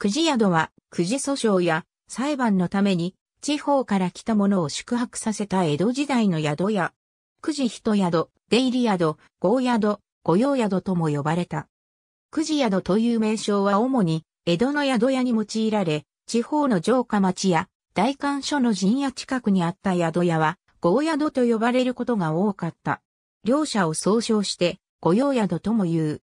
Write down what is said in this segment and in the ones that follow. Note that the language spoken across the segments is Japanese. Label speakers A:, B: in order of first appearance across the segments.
A: くじ宿は、くじ訴訟や裁判のために、地方から来た者を宿泊させた江戸時代の宿や、くじ人宿、出入り宿、合宿、御用宿とも呼ばれた。くじ宿という名称は主に、江戸の宿屋に用いられ、地方の城下町や、大官所の陣屋近くにあった宿屋は、合宿と呼ばれることが多かった。両者を総称して、御用宿とも言う。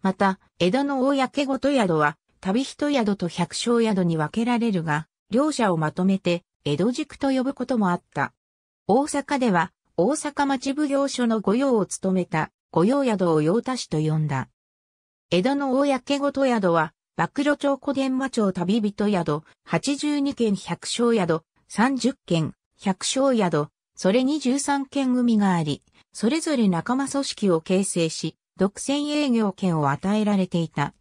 A: また、江戸の公ごと宿は、旅人宿と百姓宿に分けられるが、両者をまとめて、江戸塾と呼ぶこともあった。大阪では、大阪町奉行所の御用を務めた、御用宿を用田市と呼んだ。江戸の大焼ごと宿は、幕露町小伝馬町旅人宿、82軒百姓宿、30軒、百姓宿、それに13軒組があり、それぞれ仲間組織を形成し、独占営業権を与えられていた。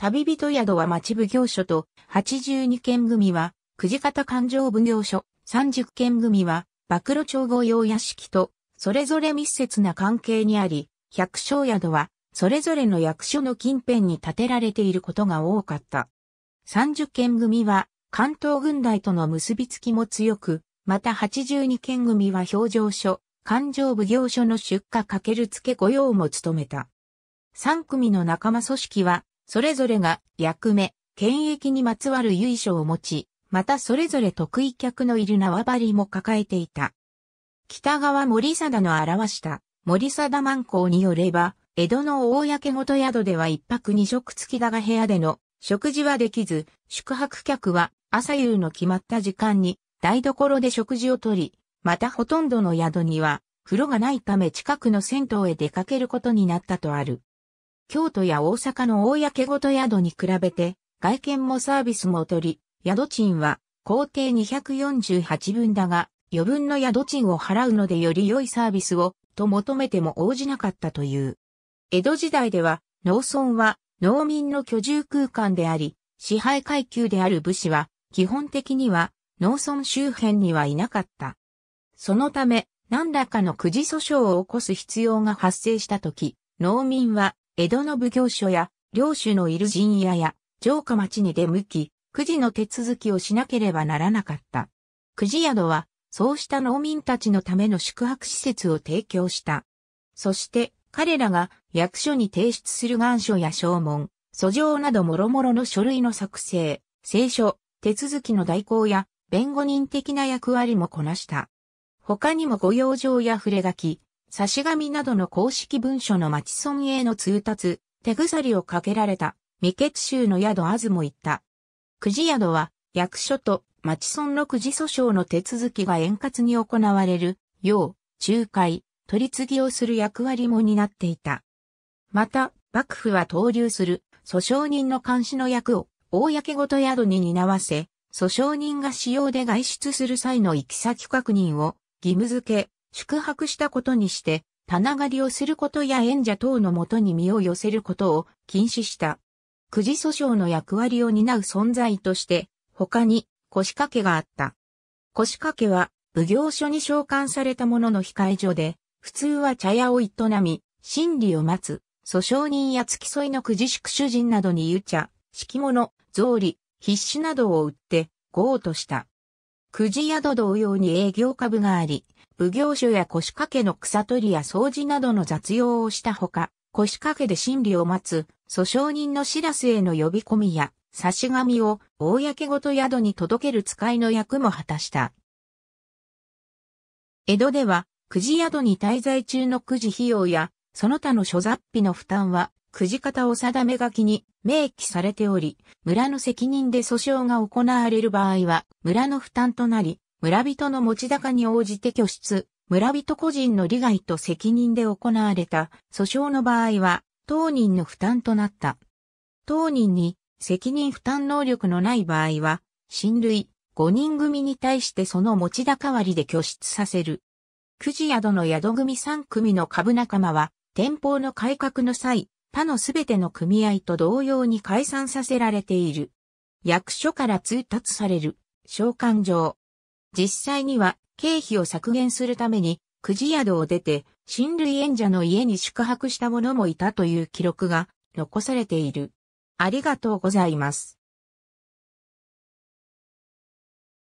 A: 旅人宿は町奉行所と、82県組は、くじ方勘定奉行所、30県組は、暴露町御用屋敷と、それぞれ密接な関係にあり、百姓宿は、それぞれの役所の近辺に建てられていることが多かった。30県組は、関東軍隊との結びつきも強く、また82県組は表情所、勘定奉行所の出荷かける付け御用も務めた。3組の仲間組織は、それぞれが役目、権益にまつわる由緒を持ち、またそれぞれ得意客のいる縄張りも抱えていた。北川森貞の表した森貞万光によれば、江戸のけごと宿では一泊二食付きだが部屋での食事はできず、宿泊客は朝夕の決まった時間に台所で食事をとり、またほとんどの宿には風呂がないため近くの銭湯へ出かけることになったとある。京都や大阪の大焼ごと宿に比べて、外見もサービスも取り、宿賃は、工程248分だが、余分の宿賃を払うのでより良いサービスを、と求めても応じなかったという。江戸時代では、農村は、農民の居住空間であり、支配階級である武士は、基本的には、農村周辺にはいなかった。そのため、何らかのくじ訴訟を起こす必要が発生したとき、農民は江戸の奉行所や、領主のいる陣屋や、城下町に出向き、くじの手続きをしなければならなかった。くじ宿は、そうした農民たちのための宿泊施設を提供した。そして、彼らが役所に提出する願書や証文、訴状など諸々の書類の作成、聖書、手続きの代行や、弁護人的な役割もこなした。他にも御用状や触れ書き、差し紙などの公式文書の町村への通達、手鎖をかけられた、未決州の宿あずも言った。くじ宿は、役所と町村のくじ訴訟の手続きが円滑に行われる、よう、仲介、取り次ぎをする役割も担っていた。また、幕府は投留する、訴訟人の監視の役を、公ごと宿に担わせ、訴訟人が使用で外出する際の行き先確認を義務付け、宿泊したことにして、棚狩りをすることや演者等のもとに身を寄せることを禁止した。くじ訴訟の役割を担う存在として、他に腰掛けがあった。腰掛けは、奉行所に召喚された者の控え所で、普通は茶屋を営み、審理を待つ、訴訟人や付き添いのくじ宿主人などに湯茶、敷物、草履、筆紙などを売って、豪とした。くじ宿同様に営業株があり、奉行所や腰掛けの草取りや掃除などの雑用をしたほか、腰掛けで審理を待つ、訴訟人の知らせへの呼び込みや、差し紙を、公ごと宿に届ける使いの役も果たした。江戸では、くじ宿に滞在中のくじ費用や、その他の諸雑費の負担は、くじ方を定め書きに明記されており、村の責任で訴訟が行われる場合は、村の負担となり、村人の持ち高に応じて拠出、村人個人の利害と責任で行われた訴訟の場合は、当人の負担となった。当人に責任負担能力のない場合は、親類、5人組に対してその持ち高割で拠出させる。くじ宿の宿組3組の株仲間は、店舗の改革の際、他のすべての組合と同様に解散させられている。役所から通達される、召喚状、実際には経費を削減するために、くじ宿を出て、親類縁者の家に宿泊した者もいたという記録が残されている。ありがとうございます。